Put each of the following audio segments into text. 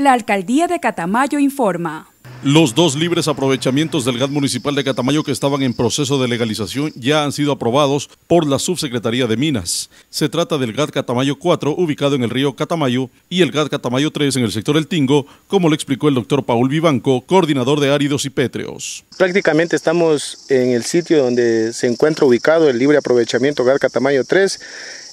La alcaldía de Catamayo informa. Los dos libres aprovechamientos del GAT municipal de Catamayo que estaban en proceso de legalización ya han sido aprobados por la Subsecretaría de Minas. Se trata del GAT Catamayo 4 ubicado en el río Catamayo y el GAT Catamayo 3 en el sector El Tingo, como lo explicó el doctor Paul Vivanco, coordinador de áridos y pétreos. Prácticamente estamos en el sitio donde se encuentra ubicado el libre aprovechamiento GAT Catamayo 3,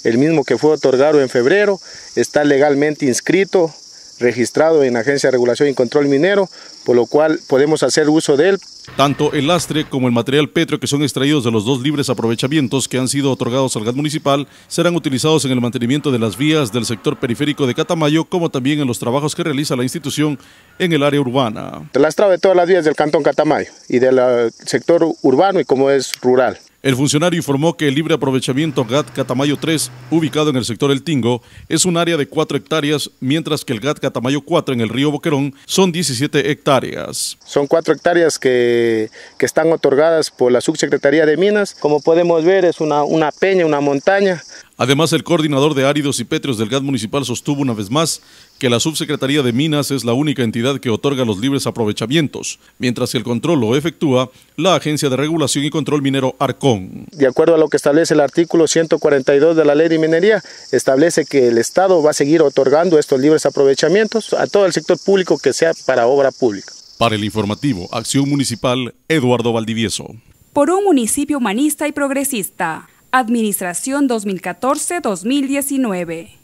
el mismo que fue otorgado en febrero, está legalmente inscrito registrado en Agencia de Regulación y Control Minero, por lo cual podemos hacer uso de él. Tanto el lastre como el material petro que son extraídos de los dos libres aprovechamientos que han sido otorgados al GAT municipal serán utilizados en el mantenimiento de las vías del sector periférico de Catamayo, como también en los trabajos que realiza la institución en el área urbana. El lastrado de todas las vías del cantón Catamayo y del eh, sector urbano y como es rural. El funcionario informó que el libre aprovechamiento GAT Catamayo 3, ubicado en el sector El Tingo, es un área de 4 hectáreas, mientras que el GAT Catamayo 4 en el río Boquerón son 17 hectáreas. Son 4 hectáreas que, que están otorgadas por la Subsecretaría de Minas. Como podemos ver, es una, una peña, una montaña. Además, el coordinador de áridos y Petrios del GAD municipal sostuvo una vez más que la subsecretaría de Minas es la única entidad que otorga los libres aprovechamientos, mientras que el control lo efectúa la Agencia de Regulación y Control Minero ARCON. De acuerdo a lo que establece el artículo 142 de la Ley de Minería, establece que el Estado va a seguir otorgando estos libres aprovechamientos a todo el sector público que sea para obra pública. Para el informativo Acción Municipal, Eduardo Valdivieso. Por un municipio humanista y progresista. Administración 2014-2019.